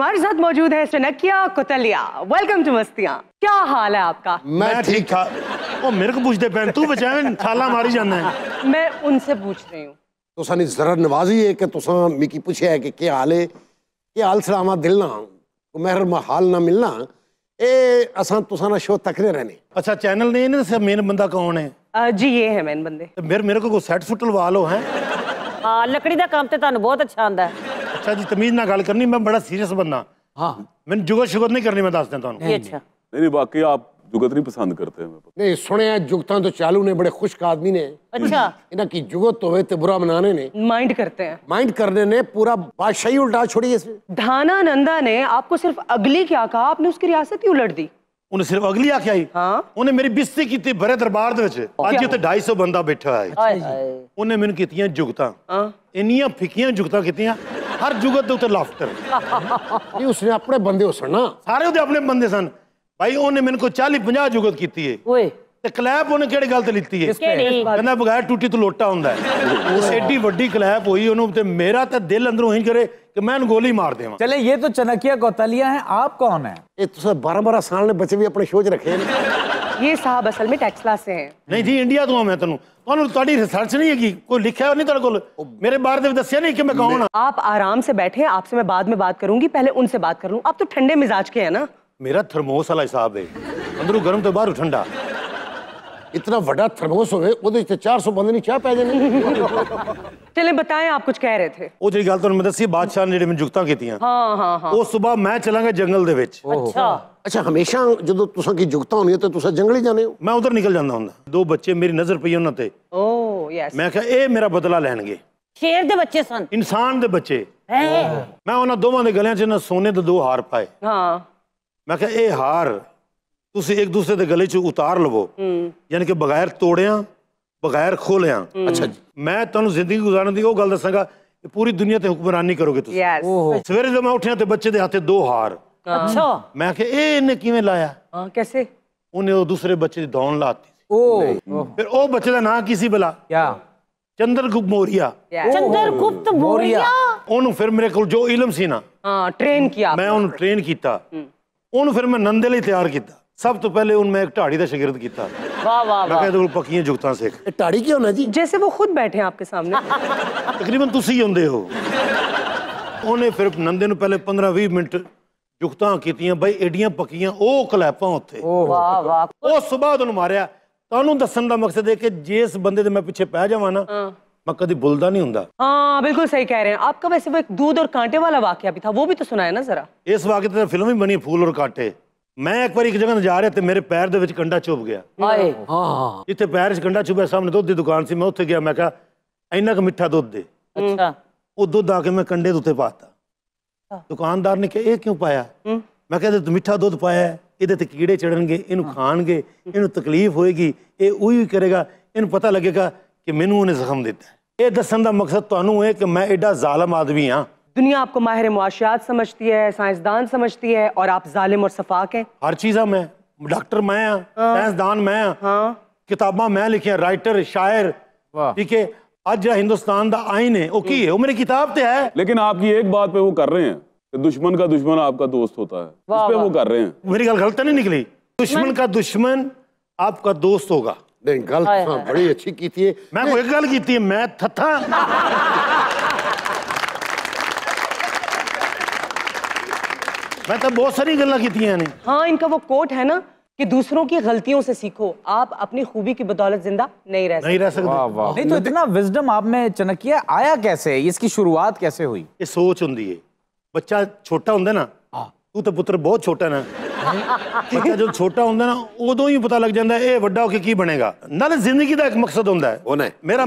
हमारे साथ मौजूद है सनकिया कुतलिया वेलकम टू मस्तिया क्या हाल है आपका मैं ठीक था वो मेरे को पूछते बहन तू बचाने थाला मारी जाना है मैं उनसे पूछ रही हूँ तो सानी जरा नवाजी है कि तुसा मिकी पूछे है कि क्या हाल है क्या हाल सलामा दिल दिलना मेहर हाल ना मिलना ए असा तुसा ना शो तक नहीं रहने अच्छा चैनल ने ना सब मेन बंदा कौन है जी ये है मेन बंदे मेरे मेरे को सेट फुट लवा लो हैं लकड़ी का काम तो तुम बहुत अच्छा आंदा है अच्छा जी तमीज ना गल करनी मैं बड़ा सीरियस बंदा हां मैं जुगत शुगत नहीं करनी मैं दस ਦਿਆਂ ਤੁਹਾਨੂੰ अच्छा नहीं बाकी आप जुगत नहीं पसंद करते हैं नहीं सुने है जुगता तो चालू ने बड़े खुशक आदमी ने अच्छा इना की जुगत होवे ते बुरा मनाने ने माइंड करते हैं माइंड करने ने पूरा बादशाह ही उल्टा छोड़ी इसमें धाना नंदा ने आपको सिर्फ अगली क्या कहा आपने उसकी रियासत ही उलट दी उन्हें सिर्फ अगली आख्या ही हाँ? उन्हें मेरी बिस्ती की थी बड़े दरबार अज इतने ढाई सौ बंदा बैठा है उन्हें मैंने कीतियां जुगत हाँ। इनिया फिकिया जुगत कीतियां हर जुगत के उ लाफ्टर उसने अपने बंदे हो सन सारे अपने बंदे सन भाई उन्हें मेरे को चाली पंजा जुगत की है कलैप उन्हें गलती है बगैर टूटी तो लोटा होंगे एड्डी वीडी कलैप हुई मेरा तो दिल अंदरों ही करे कि मैं गोली मार दे चले ये तो चनकिया गौतलिया है आप कौन है ये तो बारह बारह साल ने बच्चे भी अपने शो च रखे ये साहब असल में ਟੈਕਸਲਾ से ਹੈ नहीं जी इंडिया तो मैं ਤੈਨੂੰ ਤੁਹਾਨੂੰ ਤੁਹਾਡੀ ਰਿਸਰਚ ਨਹੀਂ ਹੈਗੀ ਕੋਈ ਲਿਖਿਆ ਹੋਇਆ ਨਹੀਂ ਤੁਹਾਡੇ ਕੋਲ ਮੇਰੇ ਬਾਰੇ ਦੇ ਦੱਸਿਆ नहीं कि मैं कौन आप आराम से बैठे आपसे मैं बाद में बात करूंगी पहले उनसे बात कर लूं आप तो ठंडे मिजाज के हैं ना मेरा थर्मोस वाला हिसाब है अंदरों गर्म तो बाहर ठंडा इतना बड़ा थर्मोस ਹੋਵੇ ਉਹਦੇ ਚ 400 ਬੰਦੇ ਨਹੀਂ ਚਾਹ ਪੈ ਜਾਣੀ ਚਲੇ ਬਤਾਏ ਆਪ ਕੁਝ ਕਹਿ ਰਹੇ ਥੇ ਉਹ ਜਿਹੜੀ ਗੱਲ ਤੁਹਾਨੂੰ ਮੈਂ ਦੱਸੀ ਬਾਦਸ਼ਾਹ ਨੇ ਜਿਹੜੇ ਮੈਂ ਜੁਗਤਾਂ ਕੀਤੀਆਂ ਹਾਂ ਹਾਂ ਹਾਂ ਉਹ ਸਵੇਰ ਮੈਂ ਚਲਾਂਗਾ ਜੰਗਲ ਦੇ ਵਿੱਚ ਅੱਛਾ ਅੱਛਾ ਹਮੇਸ਼ਾ ਜਦੋਂ ਤੁਸੀਂ ਕੀ ਜੁਗਤਾਂ ਹੁੰਦੀਆਂ ਤੇ ਤੁਸੀਂ ਜੰਗਲ ਹੀ ਜਾਂਦੇ ਹੋ ਮੈਂ ਉਧਰ ਨਿਕਲ ਜਾਂਦਾ ਹੁੰਦਾ ਦੋ ਬੱਚੇ ਮੇਰੀ ਨਜ਼ਰ ਪਈ ਉਹਨਾਂ ਤੇ ਓ ਯੈਸ ਮੈਂ ਕਿਹਾ ਇਹ ਮੇਰਾ ਬਦਲਾ ਲੈਣਗੇ ਸ਼ੇਰ ਦੇ ਬੱਚੇ ਸਨ ਇਨਸਾਨ ਦੇ ਬੱਚੇ ਮੈਂ ਉਹਨਾਂ ਦੋਵਾਂ ਦੇ ਗਲਿਆਂ 'ਚ ਨਾ ਸੋਨੇ ਦੇ ਦੋ ਹਾਰ ਪਾਏ ਹਾਂ ਮੈਂ ਕਿਹਾ ਇਹ ਹਾਰ ਤੁਸੀਂ ਇੱਕ ਦੂਸਰੇ ਦੇ ਗਲੇ 'ਚ ਉਤਾਰ ਲਵੋ ਯਾਨੀ ਕਿ ਬਗੈਰ ਤੋੜਿਆਂ ਬਗੈਰ ਖੋਲਿਆਂ ਅੱਛਾ ਜੀ ਮੈਂ ਤੁਹਾਨੂੰ ਜ਼ਿੰਦਗੀ ਗੁਜ਼ਾਰਨ ਦੀ ਉਹ ਗੱਲ ਦੱਸਾਂਗਾ ਕਿ ਪੂਰੀ ਦੁਨੀਆ ਤੇ ਹੁਕਮਰਾਨੀ ਕਰੋਗੇ ਤੁਸੀਂ ਯੈਸ ਸਵੇਰੇ ਜਦੋਂ ਮੈਂ ਉੱਠਿਆ ਤੇ ਬੱਚੇ ਦੇ ਹੱਥੇ ਦੋ ਹਾਰ ਅੱਛਾ ਮੈਂ ਕਿ ਇਹ ਇਹਨੇ ਕਿਵੇਂ ਲਾਇਆ ਹਾਂ ਕਿਵੇਂ ਉਹਨੇ ਉਹ ਦੂਸਰੇ ਬੱਚੇ ਦੀ ਦੌਣ ਲਾਤੀ ਓ ਫਿਰ ਉਹ ਬੱਚੇ ਦਾ ਨਾਂ ਕੀ ਸੀ ਬਲਾ ਕਿਆ ਚੰਦਰਗੁਪਤ ਮੋਰੀਆ ਚੰਦਰਗੁਪਤ ਮੋਰੀਆ ਉਹਨੂੰ ਫਿਰ ਮੇਰੇ ਕੋਲ ਜੋ ਇਲਮ ਸੀ ਨਾ ਹਾਂ ਟ੍ਰੇਨ ਕੀਤਾ ਮੈਂ ਉਹਨੂੰ ਟ੍ਰੇਨ ਕੀਤਾ ਉਹਨੂੰ ਫਿਰ ਮੈਂ ਨੰਦੇ ਲਈ ਤਿਆਰ ਕੀਤਾ ਸਭ ਤੋਂ ਪਹਿਲੇ ਉਹਨ ਮੈਂ ਇੱਕ ਢਾੜੀ ਦਾ ਸ਼ਾਗਿਰਦ ਕੀਤਾ ਵਾਹ ਵਾਹ ਮੈਂ ਕਹਿੰਦਾ ਕੋਲ ਪੱਕੀਆਂ ਜੁਗਤਾਂ ਸਿੱਖ ਢਾੜੀ ਕੀ ਹੋਣਾ ਜੀ ਜੈਸੇ ਉਹ ਖੁਦ ਬੈਠੇ ਆ ਆਪਕੇ ਸਾਹਮਣੇ ਤਕਰੀਬਨ ਤੁਸੀਂ ਹੁੰਦੇ ਹੋ ਉਹਨੇ ਫਿਰ ਨੰਦੇ ਨੂੰ ਪਹਿਲੇ 15 20 ਮਿੰਟ ਜੁਗਤਾਂ ਕੀਤੀਆਂ ਬਈ ਏਡੀਆਂ ਪੱਕੀਆਂ ਉਹ ਕਲੈਪਾਂ ਉੱਥੇ ਵਾਹ ਵਾਹ ਉਸ ਬਾਅਦ ਉਹਨੂੰ ਮਾਰਿਆ ਤੁਹਾਨੂੰ ਦੱਸਣ ਦਾ ਮਕਸਦ ਹੈ ਕਿ ਜਿਸ ਬੰਦੇ ਦੇ ਮੈਂ ਪਿੱਛੇ ਪੈ ਜਾਵਾਂ ਨਾ मैं कभी भूलता नहीं हूँ हाँ बिल्कुल सही कह रहे हैं आपका वैसे वो एक दूध और कांटे वाला वाक्य भी था वो भी तो सुनाया ना जरा इस वाक्य फिल्म भी बनी फूल और कांटे ਮੈਂ ਇੱਕ ਵਾਰੀ ਇੱਕ ਜਗ੍ਹਾ ਨੂੰ ਜਾ ਰਿਹਾ ਤੇ ਮੇਰੇ ਪੈਰ ਦੇ ਵਿੱਚ ਕੰਡਾ ਚੁੱਭ ਗਿਆ ਹਾਏ ਹਾਂ ਇੱਥੇ ਪੈਰ 'ਚ ਕੰਡਾ ਚੁੱਭਿਆ ਸਾਹਮਣੇ ਦੁੱਧ ਦੀ ਦੁਕਾਨ ਸੀ ਮੈਂ ਉੱਥੇ ਗਿਆ ਮੈਂ ਕਿਹਾ ਇੰਨਾ ਕੁ ਮਿੱਠਾ ਦੁੱਧ ਦੇ ਅੱਛਾ ਉਹ ਦੁੱਧ ਆ ਕੇ ਮੈਂ ਕੰਡੇ ਦੇ ਉੱਤੇ ਪਾਤਾ ਦੁਕਾਨਦਾਰ ਨੇ ਕਿਹਾ ਇਹ ਕਿਉਂ ਪਾਇਆ ਮੈਂ ਕਿਹਾ ਤੇ ਮਿੱਠਾ ਦੁੱਧ ਪਾਇਆ ਇਹਦੇ ਤੇ ਕੀੜੇ ਚੜਨਗੇ ਇਹਨੂੰ ਖਾਣਗੇ ਇਹਨੂੰ ਤਕਲੀਫ ਹੋਏਗੀ ਇਹ ਉਹੀ ਕਰੇਗਾ ਇਹਨੂੰ ਪਤਾ ਲੱਗੇਗਾ ਕਿ ਮੈਨੂੰ ਉਹਨੇ ਜ਼ਖਮ ਦਿੱਤਾ ਇਹ ਦੱਸਣ ਦਾ ਮਕਸਦ ਤੁਹਾਨੂੰ ਹੈ ਕਿ ਮੈਂ ਐਡਾ ਜ਼ਾਲਮ ਆਦਮੀ ਹਾਂ दुनिया आपको माहिर मुआशियात समझती है साइंसदान समझती है और आप जालिम और सफाक हैं हर चीज़ मैं डॉक्टर मैं हाँ। साइंसदान मैं हाँ किताबा मैं लिखी राइटर शायर ठीक है ਅੱਜ हिंदुस्तान का ਆਇਨ है वो की है वो मेरी किताब ਤੇ है लेकिन आपकी एक बात पे वो कर रहे हैं कि दुश्मन का दुश्मन आपका दोस्त होता है इस पे वो कर रहे हैं मेरी गल गलत नहीं निकली दुश्मन का दुश्मन आपका दोस्त होगा नहीं गलत तो बड़ी अच्छी की थी मैं कोई गल की थी मैं थथा मैं तो बहुत सारी गल्ला हाँ इनका वो कोट है ना कि दूसरों की गलतियों से सीखो आप अपनी खूबी की बदौलत जिंदा नहीं रह सकते नहीं रह सकते वाह वाह नहीं तो इतना विजडम आप में चनकिया आया कैसे इसकी शुरुआत कैसे हुई ये सोच होंगी है बच्चा छोटा होंगे ना हाँ। तू तो पुत्र बहुत छोटा ना ਬੱਚਾ ਜਦੋਂ ਛੋਟਾ ਹੁੰਦਾ ਨਾ ਉਦੋਂ ਹੀ ਪਤਾ ਲੱਗ ਜਾਂਦਾ ਇਹ ਵੱਡਾ ਹੋ ਕੇ ਕੀ ਬਣੇਗਾ ਨਾਲ ਜ਼ਿੰਦਗੀ ਦਾ ਇੱਕ ਮਕਸਦ ਹੁੰਦਾ ਹੈ ਉਹਨੇ ਮੇਰਾ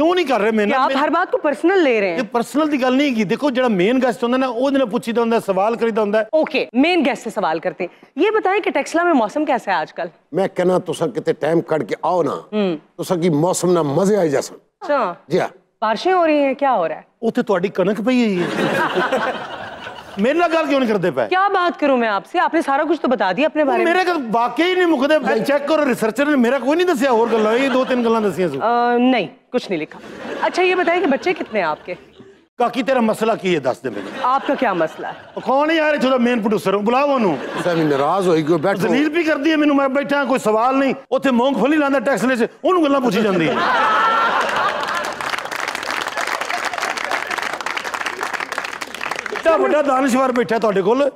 ਕਿਉਂ ਨਹੀਂ ਕਰ ਰਹੇ ਮਿਹਨਤ ਆਪ ਹਰ ਬਾਤ ਨੂੰ ਪਰਸਨਲ ਲੈ ਰਹੇ ਹੋ ਇਹ ਪਰਸਨਲ ਦੀ ਗੱਲ ਨਹੀਂ ਕੀ ਦੇਖੋ ਜਿਹੜਾ ਮੇਨ ਗੈਸਟ ਹੁੰਦਾ ਨਾ ਉਹਦੇ ਨਾਲ सवाल करी तो करीदा ओके मेन गेस्ट से सवाल करते ये बताएं कि टेक्सला में मौसम कैसा है आजकल मैं कहना तुसा कितने टाइम काट के आओ ना हम्म। तुसा की मौसम ना मजे आई जैसा अच्छा जी हां बारिशें हो रही हैं क्या हो रहा है उथे ਤੁਹਾਡੀ कनक ਪਈ ਹੋਈ मेरे ਨਾਲ ਗੱਲ ਕਿਉਂ ਨਹੀਂ ਕਰਦੇ ਪਏ ਕੀ ਬਾਤ ਕਰੂੰ ਮੈਂ ਆਪਸੇ ਆਪਨੇ ਸਾਰਾ ਕੁਝ ਤਾਂ ਬਤਾ ਦਿਆ ਆਪਣੇ ਬਾਰੇ ਮੇਰੇ ਕੋਲ ਵਾਕਈ नहीं मुकदे चेक करो रिसर्चर ने मेरा कोई नहीं ਦੱਸਿਆ और गल ਇਹ ਦੋ ਤਿੰਨ ਗੱਲਾਂ ਦੱਸੀਆਂ ਸੂ नहीं ਕੁਝ अच्छा ये बताइए कि बच्चे कितने हैं आपके काकी तेरा मसला की है दस दे मेरे आपका क्या मसला है कौन है यार इधर मेन प्रोड्यूसर बुलाओ ओनू सामी नाराज होई कोई बैठो जलील भी कर है मेनू मैं बैठा कोई सवाल नहीं ओथे मूंगफली लांदा टैक्स ले से गल्ला पूछी जांदी है इतना अच्छा, बड़ा दानश्वर बैठा ਤੁਹਾਡੇ ਕੋਲ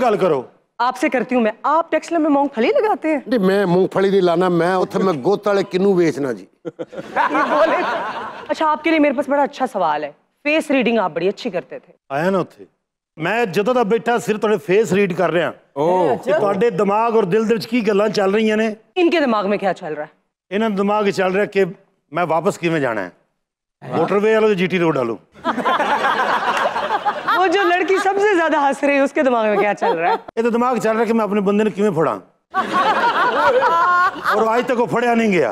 गल करो आपसे करती हूँ मैं आप टैक्स में मूंगफली लगाते हैं नहीं मैं मूंगफली नहीं लाना मैं उथे मैं गोताले किनू बेचना जी बोले अच्छा आपके लिए मेरे पास बड़ा अच्छा सवाल है फेस रीडिंग आप बड़ी अच्छी करते थे आया ना उथे मैं जो ਦਾ ਬੈਠਾ ਸਿਰ ਤੁਹਾਡੇ ਫੇਸ ਰੀਡ ਕਰ ਰਿਹਾ ਹਾਂ ਤੇ ਤੁਹਾਡੇ ਦਿਮਾਗ ਔਰ ਦਿਲ ਦੇ ਵਿੱਚ ਕੀ ਗੱਲਾਂ ਚੱਲ ਰਹੀਆਂ ਨੇ ਇਨਕੇ ਦਿਮਾਗ ਮੇ ਕੀ चल रहा है ਦੇ ਦਿਮਾਗ 'ਚ ਚੱਲ ਰਿਹਾ ਕਿ ਮੈਂ ਵਾਪਸ ਕਿਵੇਂ ਜਾਣਾ ਹੈ ਮੋਟਰਵੇ जो लड़की सबसे ज्यादा हंस रही है उसके दिमाग में क्या चल रहा है ये तो दिमाग चल रहा है कि मैं अपने बंदे ने क्यों फोड़ा और आज तक वो फड़िया नहीं गया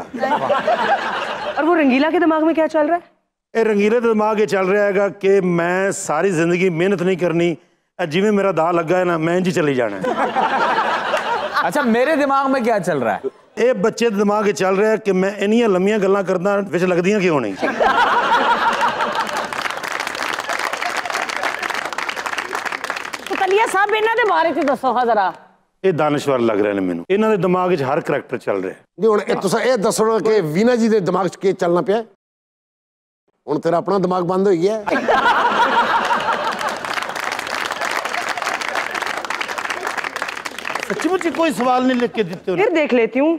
और वो रंगीला के दिमाग में क्या चल रहा है ए रंगीले तो दिमाग ये चल रहा है कि मैं सारी जिंदगी मेहनत नहीं करनी जिम्मे मेरा दा लगा है ना मैं जी चली जाना अच्छा मेरे दिमाग में क्या चल रहा है ए बच्चे दिमाग ये चल रहा है कि मैं इन लम्बिया गल्ला करना बिच लगदिया क्यों नहीं आप ਇਹਨਾਂ बारे ਬਾਰੇ दसो हाँ जरा दानश्वर लग रहे ਰਹੇ ਨੇ ਮੈਨੂੰ ਇਹਨਾਂ ਦੇ ਦਿਮਾਗ 'ਚ ਹਰ ਕੈਰੈਕਟਰ ਚੱਲ ਰਿਹਾ ਨਹੀਂ ਹੁਣ ਇਹ ਤੁਸੀਂ ਇਹ ਦੱਸੋ ਕਿ ਵੀਨਾ ਜੀ ਦੇ ਦਿਮਾਗ 'ਚ कोई सवाल नहीं लिख के देते हो फिर देख लेती हूँ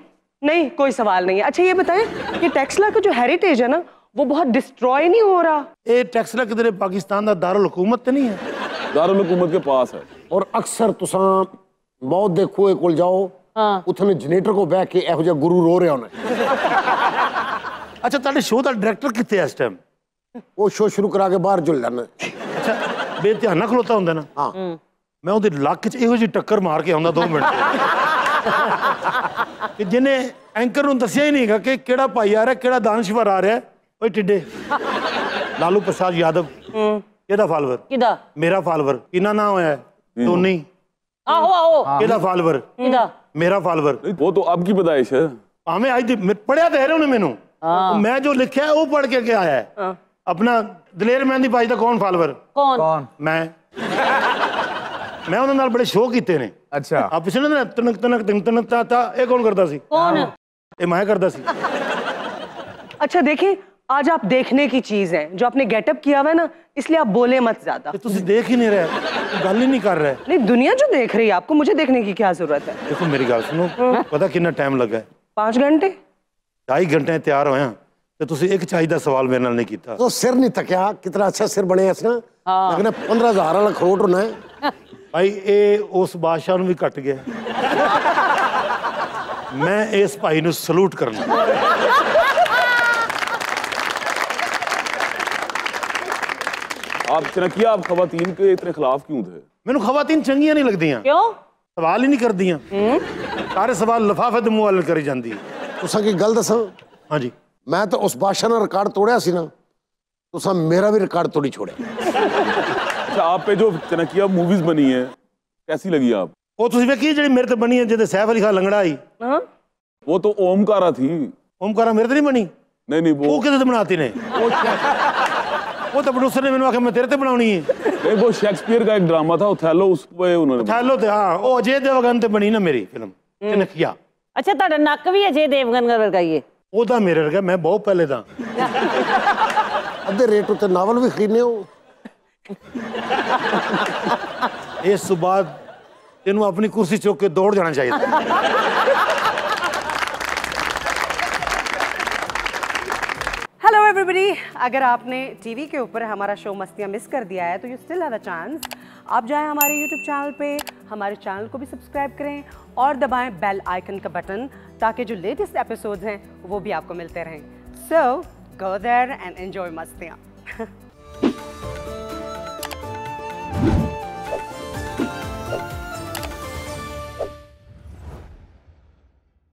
नहीं कोई सवाल नहीं है अच्छा ये बताएं कि का जो हेरिटेज है ना वो बहुत डिस्ट्रॉय नहीं हो रहा ये किधर पाकिस्तान का दारुल हुकूमत नहीं है दारकूमत के पास है और अक्सर तुसा मौत के खूहे को जाओ हाँ। उथने ਜਨਰੇਟਰ ਕੋ ਬਹਿ ਕੇ ਇਹੋ ਜਿਹਾ ਗੁਰੂ ਰੋ ਰਿਹਾ ਉਹਨੇ ਅੱਛਾ ਤੁਹਾਡੇ ਸ਼ੋਅ ਦਾ ਡਾਇਰੈਕਟਰ ਕਿੱਥੇ ਹੈ ਇਸ ਟਾਈਮ ਉਹ ਸ਼ੋਅ ਸ਼ੁਰੂ ਕਰਾ ਕੇ ਬਾਹਰ ਜੁਲ ਲੈਣਾ ਅੱਛਾ ਬੇਧਿਆਨ ਨਾ ਖਲੋਤਾ ਹੁੰਦਾ ਨਾ ਹਾਂ ਮੈਂ ਉਹਦੇ ਲੱਕ 'ਚ ਇਹੋ ਜਿਹੀ ਟੱਕਰ ਮਾਰ ਕੇ ਆਉਂਦਾ 2 ਮਿੰਟ ਕਿ ਜਿਹਨੇ ਐਂਕਰ ਨੂੰ ਦੱਸਿਆ ਹੀ ਨਹੀਂਗਾ ਕਿ ਕਿਹੜਾ ਭਾਈ ਆ ਰਿਹਾ ਕਿਹੜਾ ਦਾਨਸ਼ਵਰ ਆ ਰਿਹਾ ਓਏ ਟਿੱਡੇ ਲਾਲੂ ਪ੍ਰਸਾਦ ਯਾਦਵ ਕਿਹਦਾ ਫਾਲੋਅਰ ਕਿਹਦਾ ਮੇਰਾ ਫਾਲੋਅਰ ਕਿੰਨਾ ਨਾ ਹੋਇਆ ਟੋਨੀ ਆਹੋ ਆਹੋ ਕਿਹਦਾ ਫਾਲੋਅਰ ਕਿਹਦਾ ਮੇਰਾ ਫਾਲੋਅਰ ਉਹ ਤਾਂ ਆਪ ਕੀ ਬਦਾਇਸ਼ ਹੈ ਭਾਵੇਂ ਅੱਜ ਪੜਿਆ ਤੇ ਹੈ ਉਹਨੇ ਮੈਨੂੰ ਮੈਂ ਜੋ ਲਿਖਿਆ ਉਹ ਪੜ ਕੇ ਆਇਆ ਹੈ ਆਪਣਾ ਦਲੇਰ ਮਹਿੰਦੀ ਭਾਈ ਦਾ ਕੌਣ ਫਾਲੋਅਰ ਕੌਣ ਮੈਂ ਮੈਂ ਉਹਨਾਂ ਨਾਲ ਬੜੇ ਸ਼ੋਅ ਕੀਤੇ ਨੇ ਅੱਛਾ ਆ ਪਿਛਲੇ ਦਿਨ ਤਨਕ ਤਨਕ ਤਿੰਨ ਤਨਕ ਤਾ ਤਾ ਇਹ ਕੌਣ ਕਰਦਾ ਸੀ ਕੌਣ ਇਹ ਮੈਂ ਕਰਦਾ ਸੀ अच्छा देखिए आज आप देखने की चीज है जो आपने गेटअप किया हुआ है ना इसलिए आप बोले मत ज्यादा तो देख ही नहीं रहे गल ही नहीं कर रहे नहीं दुनिया जो देख रही है आपको मुझे देखने की क्या जरूरत है देखो मेरी गल सुनो हाँ। पता कितना टाइम लगा है पांच घंटे ढाई घंटे तैयार हो तो ਤੁਸੀਂ ਇੱਕ ਚਾਹੀ सवाल मेरे नहीं किया तो सिर नहीं ਸਿਰ कितना अच्छा सिर बने ਸਿਰ ਬਣਿਆ ਇਸ ਨਾ ਲੱਗਣਾ 15000 ਵਾਲਾ ਖਰੋਟ ਹੋਣਾ ਹੈ ਭਾਈ ਇਹ ਉਸ ਬਾਦਸ਼ਾਹ ਨੂੰ ਵੀ ਕੱਟ ਗਿਆ सल्यूट करना आप चनकिया आप खातन के इतने खिलाफ क्यों थे मैं खातन चंगी नहीं लगती क्यों सवाल ही नहीं कर दिया हम्म। सारे सवाल लफाफे दे मुंह करी जाती है तुसा की गल दसा हाँ जी मैं तो उस बादशाह ने रिकॉर्ड तोड़िया सी ना तुसा मेरा भी रिकॉर्ड तोड़ी छोड़े अच्छा आप पे जो चनकिया मूवीज बनी है कैसी लगी आप वो तुम वेखी जी मेरे तो बनी है जिसे सैफ अली खान लंगड़ा आई हाँ। वो तो ओमकारा थी ओमकारा मेरे तो नहीं बनी नहीं नहीं वो, वो कितने बनाती ने ਉਹ ਤਾਂ ਪ੍ਰੋਡਿਊਸਰ ਨੇ ਮੈਨੂੰ ਆਖਿਆ ਮੈਂ ਤੇਰੇ ਤੇ ਬਣਾਉਣੀ ਹੈ एक वो शेक्सपियर का एक ड्रामा था ओथेलो उस पे उन्होंने ਥੈਲੋ ਤੇ ਹਾਂ ਉਹ ਅਜੇ ਦੇਵਗਨ ਤੇ ਬਣੀ ਨਾ ਮੇਰੀ ਫਿਲਮ ਚਨਖਿਆ ਅੱਛਾ ਤੁਹਾਡਾ ਨੱਕ ਵੀ ਅਜੇ ਦੇਵਗਨ ਵਰਗਾ ਹੀ ਹੈ ਉਹਦਾ ਮਿਰਰ ਗਿਆ ਮੈਂ ਬਹੁਤ ਪਹਿਲੇ ਦਾ ਅੱਧੇ ਰੇਟ ਉੱਤੇ ਨਾਵਲ ਵੀ ਖਰੀਦਨੇ ਹੋ ਇਸ ਤੋਂ ਬਾਅਦ ਤੈਨੂੰ ਆਪਣੀ ਕੁਰਸੀ ਚੁੱਕ ਕੇ ਦੌੜ ਜਾਣਾ ਚਾਹੀਦਾ एवरीबडी अगर आपने टीवी के ऊपर हमारा शो मस्तियाँ मिस कर दिया है तो you still have a chance आप जाएं हमारे यूट्यूब चैनल पे हमारे चैनल को भी सब्सक्राइब करें और दबाएं बेल आइकन का बटन ताकि जो लेटेस्ट एपिसोड्स हैं वो भी आपको मिलते रहें so go there and enjoy मस्तियाँ